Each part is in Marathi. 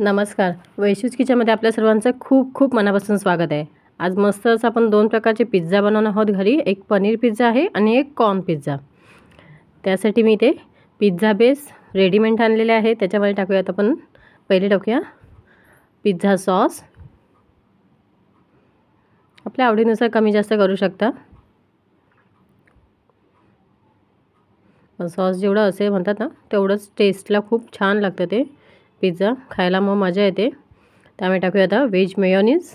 नमस्कार वैशूज किचनमध्ये आपल्या सर्वांचं खूप खूप मनापासून स्वागत आहे आज मस्तच आपण दोन प्रकारचे पिझ्झा बनवणार आहोत घरी एक पनीर पिझ्झा आहे आणि एक कॉर्न पिझ्झा त्यासाठी मी ते पिझ्झा बेस रेडीमेड आणलेले आहे त्याच्यामध्ये टाकूयात आपण पहिले टाकूया पिझ्झा सॉस आपल्या आवडीनुसार कमी जास्त करू शकता सॉस जेवढं असे म्हणतात ना तेवढंच टेस्टला खूप छान लागतं ते पिझ्झा खायला मग मजा येते त्यामुळे टाकूया आता व्हेज मेयोनीज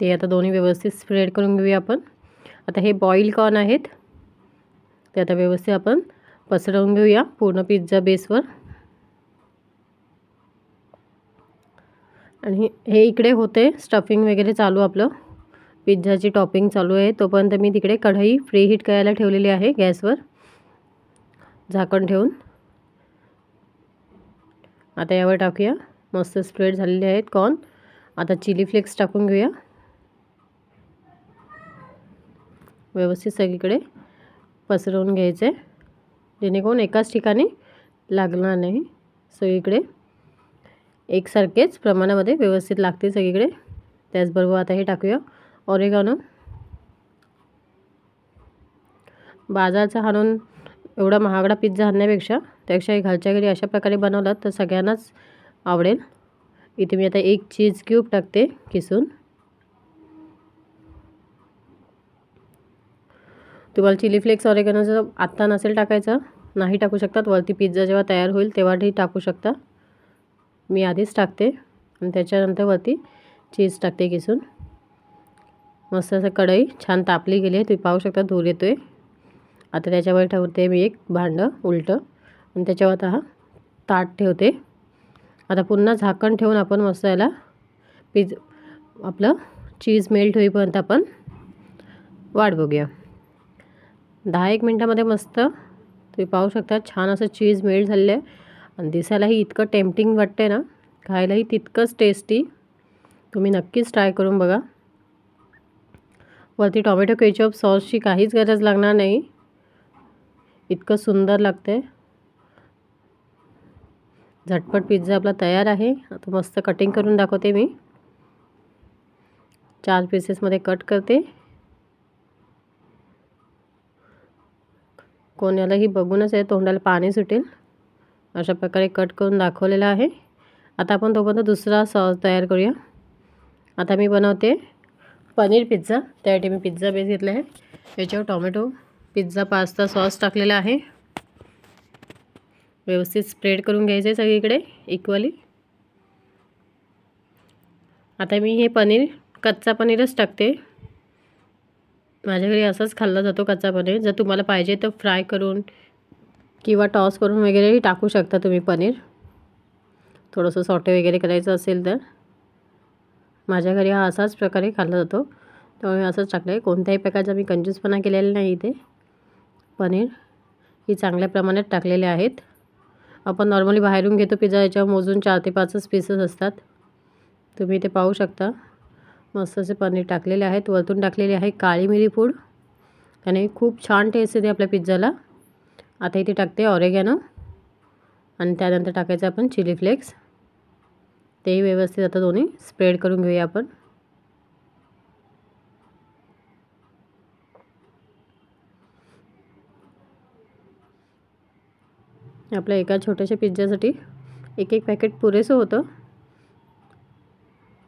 ते आता दोन्ही व्यवस्थित स्प्रेड करून घेऊया आपण आता हे बॉईल कॉर्न आहेत ते आता व्यवस्थित आपण पसरवून घेऊया पूर्ण पिझ्झा बेसवर आणि हे इकडे होते स्टफिंग वगैरे चालू आपलं पिझ्झाची टॉपिंग चालू आहे तोपर्यंत मी तिकडे कढई फ्री हीट करायला ठेवलेली आहे गॅसवर झाकण ठेवून आता यावर टाकूया मस्त स्प्रेड झालेले आहेत कॉर्न आता चिली फ्लेक्स टाकून घेऊया व्यवस्थित सगळीकडे पसरवून घ्यायचे जेणेकरून एकाच ठिकाणी लागणार नाही सगळीकडे एकसारखेच प्रमाणामध्ये व्यवस्थित लागते सगळीकडे त्याचबरोबर आता हे टाकूया ऑरेगानो बाजारचा हाणून एवढा महागडा पिझ्झा आणण्यापेक्षा त्यापेक्षाही घरच्या घरी अशा प्रकारे बनवलात तर सगळ्यांनाच आवडेल इथे मी आता एक चीज क्यूब टाकते किसून तुम्हाला चिली फ्लेक्स ऑरेगनोचं आत्ता नसेल टाकायचं नाही टाकू शकतात वरती पिझ्झा जेव्हा तयार होईल तेव्हाही टाकू शकता मी आधीच टाकते आणि त्याच्यानंतर वरती चीज टाकते किसून मस्त असं कढई छान तापली गेली आहे तुम्ही पाहू शकता धूर येतो आहे आता त्याच्यावर ठेवते मी एक भांडं उलटं आणि त्याच्यावर आता हा ताट ठेवते आता पुन्हा झाकण ठेवून आपण मस्त याला पिझ आपलं चीज मेल्ट होईपर्यंत आपण वाट बघूया दहा एक मिनटामध्ये मस्त तुम्ही पाहू शकता छान असं चीज मेल्ट झालेलं आहे आणि दिसायलाही इतकं टेम्पटिंग वाटते ना खायलाही तितकंच टेस्टी तुम्ही नक्कीच ट्राय करून बघा वरती टॉमॅटो केचप सॉसची काहीच गरज लागणार नाही इतकं सुंदर लागते झटपट पिझ्झा आपला तयार आहे आता मस्त कटिंग करून दाखवते मी चार पीसेसमध्ये कट करते कोणालाही बघूनच आहे तोंडाला पाणी सुटेल अशा प्रकारे कट करून दाखवलेलं आहे आता आपण तोपर्यंत दुसरा सॉस तयार करूया आता मी बनवते पनीर पिझ्झा त्यासाठी मी पिझ्झा बेस घेतला आहे याच्यावर टोमॅटो पिझ्झा पास्ता सॉस टाकलेला आहे व्यवस्थित स्प्रेड करून घ्यायचं आहे सगळीकडे इक्वली आता मी हे पनीर कच्चा पनीरच टाकते माझ्या घरी असंच खाल्ला जातो कच्चा पनीर जर तुम्हाला पाहिजे तर फ्राय करून किंवा टॉस करून वगैरेही टाकू शकता तुम्ही पनीर थोडंसं सॉटे वगैरे करायचं असेल तर माझ्या घरी हा असाच प्रकारे खाल्ला जातो त्यामुळे असंच टाकलं आहे कोणत्याही प्रकारचा मी कंजूसपणा केलेला नाही इथे पनीर ही चांगल्या प्रमाणात टाकलेले आहेत आपण नॉर्मली बाहेरून घेतो पिझ्झा याच्यावर मोजून चार ते पाचच पीसेस असतात तुम्ही ते पाहू शकता मस्त असे पनीर टाकलेले आहेत वरतून टाकलेले आहे काळी मिरी फूड आणि खूप छान टेस्ट येते आपल्या पिझ्झाला आता इथे टाकते ऑरेगॅनो आणि त्यानंतर टाकायचं आपण चिली फ्लेक्स तेही व्यवस्थित आता दोन्ही स्प्रेड करून घेऊया आपण आपल्या एका छोट्याशा पिझ्झासाठी एक एक पॅकेट पुरेसं होतं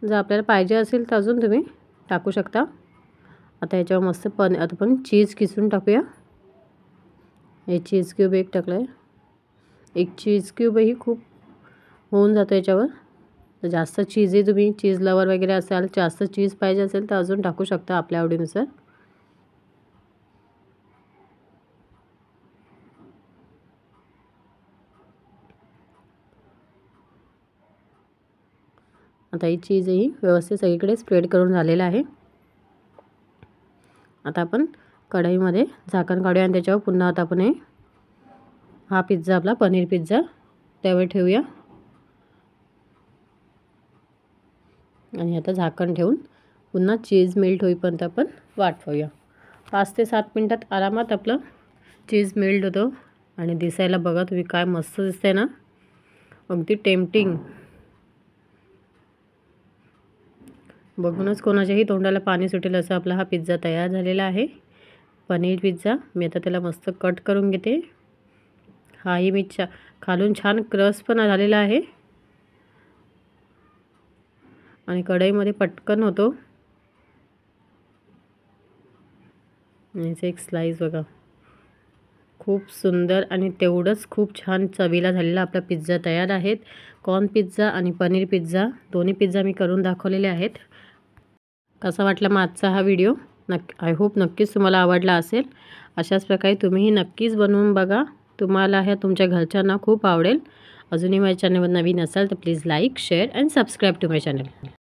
जर आपल्याला पाहिजे असेल तर अजून तुम्ही टाकू शकता आता याच्यावर मस्त पन आता पण चीज किसून टाकूया हे चीज क्यूब एक टाकला आहे एक चीज क्यूबही खूप होऊन जातो याच्यावर तर जास्त चीजही तुम्ही चीज लवर वगैरे असाल जास्त चीज पाहिजे असेल तर अजून टाकू शकता आपल्या आवडीनुसार आता ही चीजही व्यवस्थित सगळीकडे स्प्रेड करून झालेलं आहे आता आपण कढईमध्ये झाकण काढूया आणि त्याच्यावर पुन्हा आता आपण हे हा पिझ्झा आपला पनीर पिझ्झा त्यावेळी ठेवूया आणि आता झाकण ठेवून पुन्हा चीज मेल्ट होईपर्यंत आपण वाटवूया पाच ते सात मिनटात आरामात आपलं चीज मेल्ट होतो आणि दिसायला बघा तुम्ही काय मस्त दिसते ना अगदी टेम्पटिंग बघूनच कोणाच्याही तोंडाला पाणी सुटेल असं आपला हा पिझ्झा तयार झालेला आहे पनीर पिझ्झा मी आता त्याला मस्त कट करून घेते हाही मी छा खालून छान क्रस पण झालेला आहे आणि कढईमध्ये पटकन होतो याचं एक स्लाईस बघा खूप सुंदर आणि तेवढंच खूप छान चवीला झालेला आपला पिझ्झा तयार आहेत कॉर्न पिझ्झा आणि पनीर पिझ्झा दोन्ही पिझ्झा मी करून दाखवलेले आहेत कसा वाटला मग आजचा हा व्हिडिओ नक् आय होप नक्कीच तुम्हाला आवडला असेल अशाच प्रकारे तुम्हीही नक्कीच बनवून बघा तुम्हाला ह्या तुमच्या घरच्यांना खूप आवडेल अजूनही माझ्या चॅनलवर नवीन असाल तर please like share and subscribe to my channel